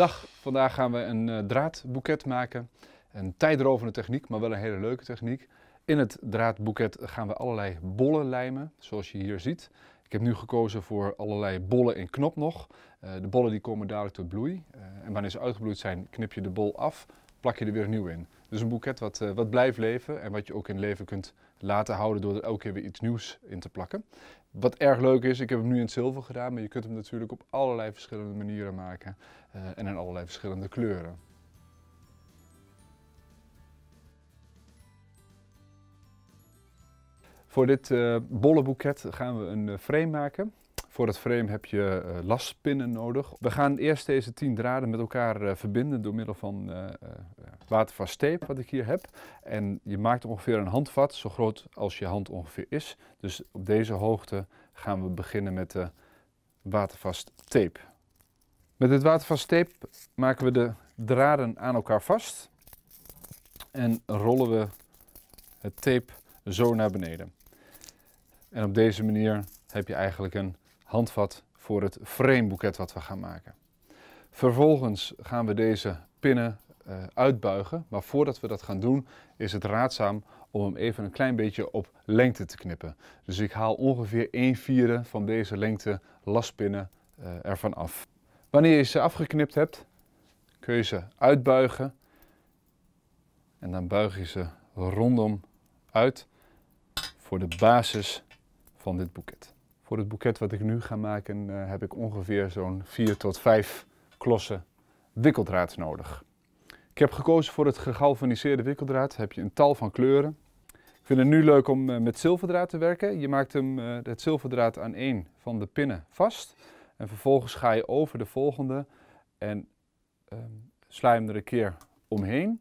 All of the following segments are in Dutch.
Dag, vandaag gaan we een uh, draadboeket maken. Een tijdrovende techniek, maar wel een hele leuke techniek. In het draadboeket gaan we allerlei bollen lijmen, zoals je hier ziet. Ik heb nu gekozen voor allerlei bollen in knop nog. Eh, de bollen die komen dadelijk tot bloei. Eh, en wanneer ze uitgebloeid zijn, knip je de bol af, plak je er weer nieuw in. Dus een boeket wat, wat blijft leven en wat je ook in leven kunt laten houden door er elke keer weer iets nieuws in te plakken. Wat erg leuk is, ik heb hem nu in zilver gedaan, maar je kunt hem natuurlijk op allerlei verschillende manieren maken eh, en in allerlei verschillende kleuren. Voor dit eh, bolle boeket gaan we een eh, frame maken. Voor het frame heb je uh, nodig. We gaan eerst deze 10 draden met elkaar verbinden door middel van watervast tape wat ik hier heb. En je maakt ongeveer een handvat, zo groot als je hand ongeveer is. Dus op deze hoogte gaan we beginnen met de watervast tape. Met het watervast tape maken we de draden aan elkaar vast. En rollen we het tape zo naar beneden. En op deze manier heb je eigenlijk een handvat voor het frameboeket wat we gaan maken. Vervolgens gaan we deze pinnen eh, uitbuigen. Maar voordat we dat gaan doen, is het raadzaam om hem even een klein beetje op lengte te knippen. Dus ik haal ongeveer 1 vierde van deze lengte laspinnen eh, ervan af. Wanneer je ze afgeknipt hebt, kun je ze uitbuigen. En dan buig je ze rondom uit voor de basis van dit boeket. Voor het boeket wat ik nu ga maken eh, heb ik ongeveer zo'n 4 tot 5 klossen wikkeldraad nodig. Ik heb gekozen voor het gegalvaniseerde wikkeldraad. heb je een tal van kleuren. Ik vind het nu leuk om eh, met zilverdraad te werken. Je maakt hem, eh, het zilverdraad aan één van de pinnen vast. En vervolgens ga je over de volgende en um, sla je hem er een keer omheen.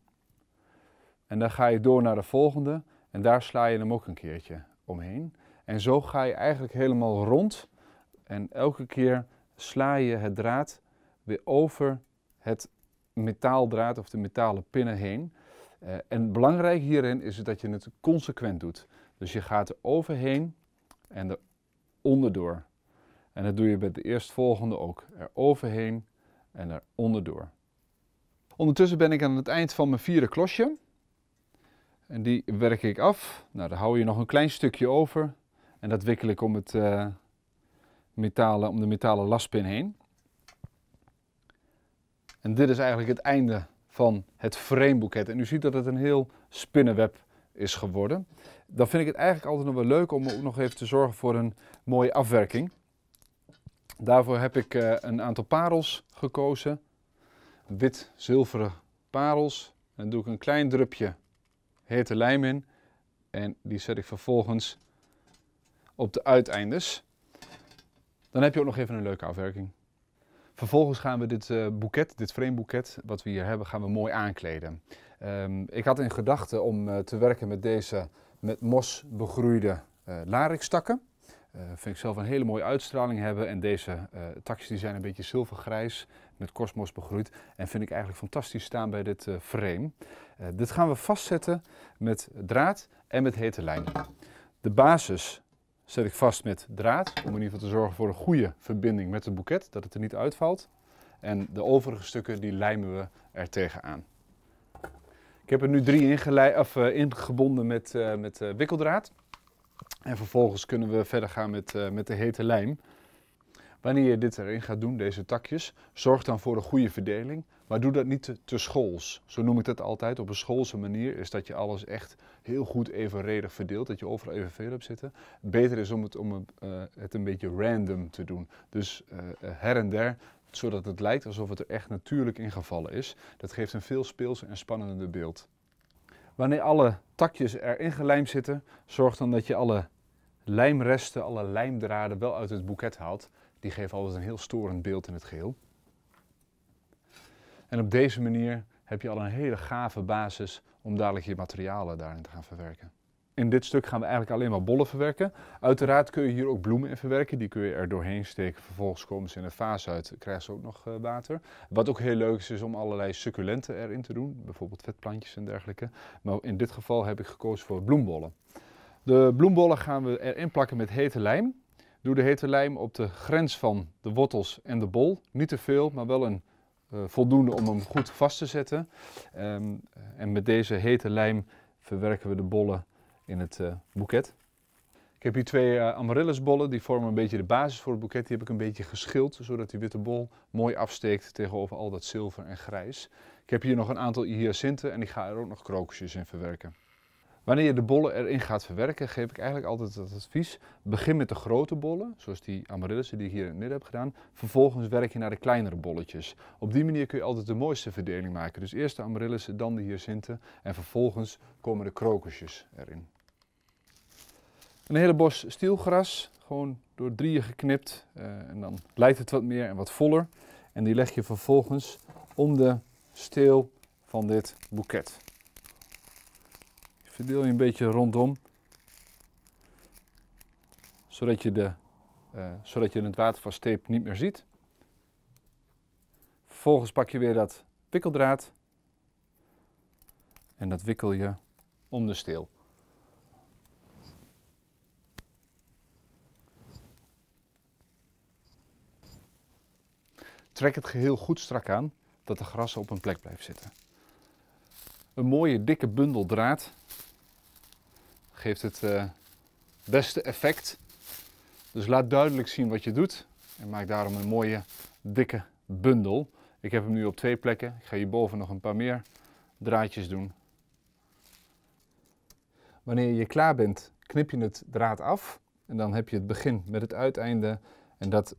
En dan ga je door naar de volgende en daar sla je hem ook een keertje omheen. En zo ga je eigenlijk helemaal rond. En elke keer sla je het draad weer over het metaaldraad of de metalen pinnen heen. Eh, en belangrijk hierin is dat je het consequent doet. Dus je gaat er overheen en er onderdoor. En dat doe je bij de eerstvolgende ook. Er overheen en er onderdoor. Ondertussen ben ik aan het eind van mijn vierde klosje. En die werk ik af. Nou, daar hou je nog een klein stukje over. En dat wikkel ik om, het, eh, metalen, om de metalen laspin heen. En dit is eigenlijk het einde van het frameboeket. En u ziet dat het een heel spinnenweb is geworden. Dan vind ik het eigenlijk altijd nog wel leuk om ook nog even te zorgen voor een mooie afwerking. Daarvoor heb ik eh, een aantal parels gekozen. Wit zilveren parels. En dan doe ik een klein drupje hete lijm in. En die zet ik vervolgens op de uiteindes. Dan heb je ook nog even een leuke afwerking. Vervolgens gaan we dit uh, boeket, dit frameboeket wat we hier hebben, gaan we mooi aankleden. Ehm, ik had in gedachten om eh, te werken met deze met mos begroeide uh, eh, larikstakken. vind ik zelf een hele mooie uitstraling hebben. En deze takjes die zijn een beetje zilvergrijs met kosmos begroeid. En vind ik eigenlijk fantastisch staan bij dit frame. dit gaan we vastzetten met draad en met hete lijn. De basis zet ik vast met draad. Om in ieder geval te zorgen voor een goede verbinding met het boeket, dat het er niet uitvalt. En de overige stukken die lijmen we er tegenaan. Ik heb er nu drie of, eh, ingebonden met, eh, met eh, wikkeldraad. En vervolgens kunnen we verder gaan met, met de hete lijm. Wanneer je dit erin gaat doen, deze takjes, zorg dan voor een goede verdeling, maar doe dat niet te schools. Zo noem ik dat altijd. Op een schoolse manier is dat je alles echt heel goed evenredig verdeelt, dat je overal evenveel hebt zitten. Beter is om het, om, het eh, een beetje random te doen. Dus eh, eh, her en der zodat het lijkt alsof het er echt natuurlijk ingevallen is. Dat geeft een veel speels en spannender beeld. Wanneer alle takjes erin gelijmd zitten, zorg dan dat je alle lijmresten, alle lijmdraden wel uit het boeket haalt. Die geven altijd een heel storend beeld in het geheel. En op deze manier heb je al een hele gave basis om dadelijk je materialen daarin te gaan verwerken. In dit stuk gaan we eigenlijk alleen maar bollen verwerken. Uiteraard kun je hier ook bloemen in verwerken. Die kun je er doorheen steken. Vervolgens komen ze in een vaas uit. Krijgen ze ook nog eh, water. Wat ook heel leuk is, is om allerlei succulenten erin te doen. Bijvoorbeeld vetplantjes en dergelijke. Maar in dit geval heb ik gekozen voor bloembollen. De bloembollen gaan we erin plakken met hete lijm. Doe de hete lijm op de grens van de wortels en de bol. Niet te veel, maar wel een eh, voldoende om hem goed vast te zetten. Ehm, eh, en met deze hete lijm verwerken we de bollen in het uh, boeket. Ik heb hier twee uh, amaryllisbollen, die vormen een beetje de basis voor het boeket. Die heb ik een beetje geschild, zodat die witte bol mooi afsteekt tegenover al dat zilver en grijs. Ik heb hier nog een aantal hyacinten en ik ga er ook nog krokusjes in verwerken. Wanneer je de bollen erin gaat verwerken, geef ik eigenlijk altijd het advies. Begin met de grote bollen, zoals die amaryllissen die ik hier in het midden heb gedaan. Vervolgens werk je naar de kleinere bolletjes. Op die manier kun je altijd de mooiste verdeling maken. Dus eerst de amaryllissen, dan de hyacinten en vervolgens komen de krokusjes erin. Een hele bos stielgras, gewoon door drieën geknipt. Eh, en dan lijkt het wat meer en wat voller. En die leg je vervolgens om de steel van dit boeket deel je een beetje rondom. Zodat je, de, uh, zodat je het water van steep niet meer ziet. Vervolgens pak je weer dat wikkeldraad. En dat wikkel je om de steel. Trek het geheel goed strak aan, dat de grassen op hun plek blijft zitten. Een mooie dikke bundel draad geeft het eh, beste effect. Dus laat duidelijk zien wat je doet en maak daarom een mooie dikke bundel. Ik heb hem nu op twee plekken. Ik ga hierboven nog een paar meer draadjes doen. Wanneer je klaar bent, knip je het draad af en dan heb je het begin met het uiteinde en dat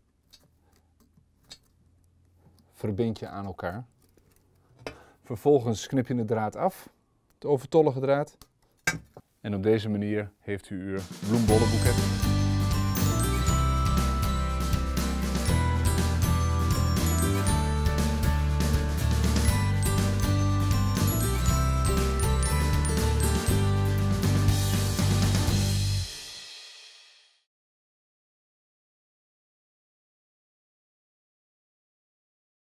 verbind je aan elkaar. Vervolgens knip je de draad af, de overtollige draad, en op deze manier heeft u uw bloembollenboeket.